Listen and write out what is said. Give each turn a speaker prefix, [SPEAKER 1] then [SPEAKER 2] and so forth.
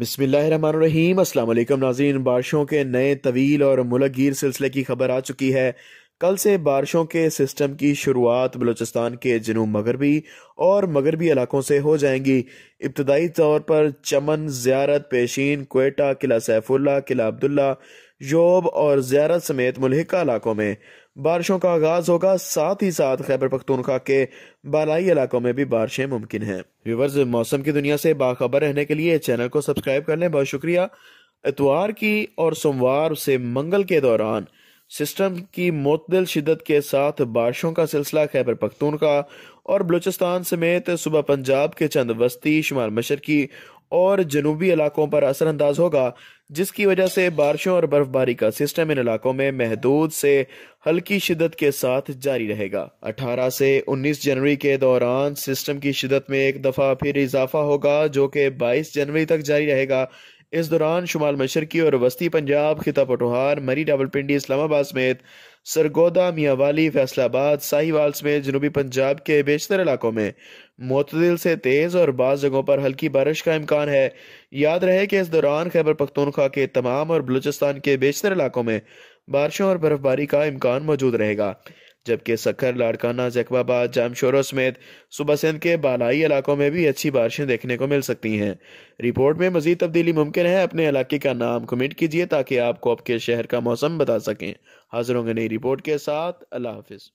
[SPEAKER 1] बिसमीम अल्लाम नाजीन बारिशों के नए तवील और मुलगीर सिलसिले की खबर आ चुकी है कल से बारिशों के सिस्टम की शुरुआत बलूचिस्तान के जनूब मगरबी और मगरबी इलाकों से हो जाएंगी इब्तदाई तौर पर चमन ज्यारत पेशीन कोयटा किला सैफुल्ला किला अब्दुल्ला योब और ज्यारत समेत मुलहका इलाकों में बारिशों का आगाज होगा साथ ही साथ खैबर पख्तूनखा के बालाई इलाकों में भी बारिशें मुमकिन है व्यूवर्स मौसम की दुनिया से बाखबर रहने के लिए चैनल को सब्सक्राइब कर लें बहुत शुक्रिया इतवार की और सोमवार से मंगल के दौरान सिस्टम की मतदिल शिदत के साथ बारिशों का सिलसिला खैबर पख्तूनखा और बलूचिस्तान समेत सुबह पंजाब के चंद बस्ती शुमार मशरकी और जनूबी इलाकों पर असरअंदाज होगा जिसकी वजह से बारिशों और बर्फबारी का सिस्टम इन इलाकों में महदूद से हल्की शिदत के साथ जारी रहेगा 18 से 19 जनवरी के दौरान सिस्टम की शिदत में एक दफ़ा फिर इजाफा होगा जो कि 22 जनवरी तक जारी रहेगा इस दौरान शुमाल मशरकी और वस्ती पंजाब खिता पटोहार मरी रावलपिंडी इस्लामाबाद समेत सरगोदा मियावाली फैसलाबाद साहिवाल समेत जनूबी पंजाब के बेशतर इलाकों में मतदिल से तेज़ और बाद जगहों पर हल्की बारिश का इम्कान है याद रहे कि इस दौरान खैबर पख्तनख्वा के तमाम और बलूचिस्तान के बेशतर इलाकों में बारिशों और बर्फबारी का इम्कान मौजूद रहेगा जबकि सखर लाड़काना जकबाबाद जामशोरों समेत सुबह सिंध के बालाई इलाकों में भी अच्छी बारिशें देखने को मिल सकती हैं रिपोर्ट में मजीद तब्दीली मुमकिन है अपने इलाके का नाम कमेंट कीजिए ताकि आपको आपके शहर का मौसम बता सकें हाजिर होंगे नई रिपोर्ट के साथ अल्लाह हाफिज़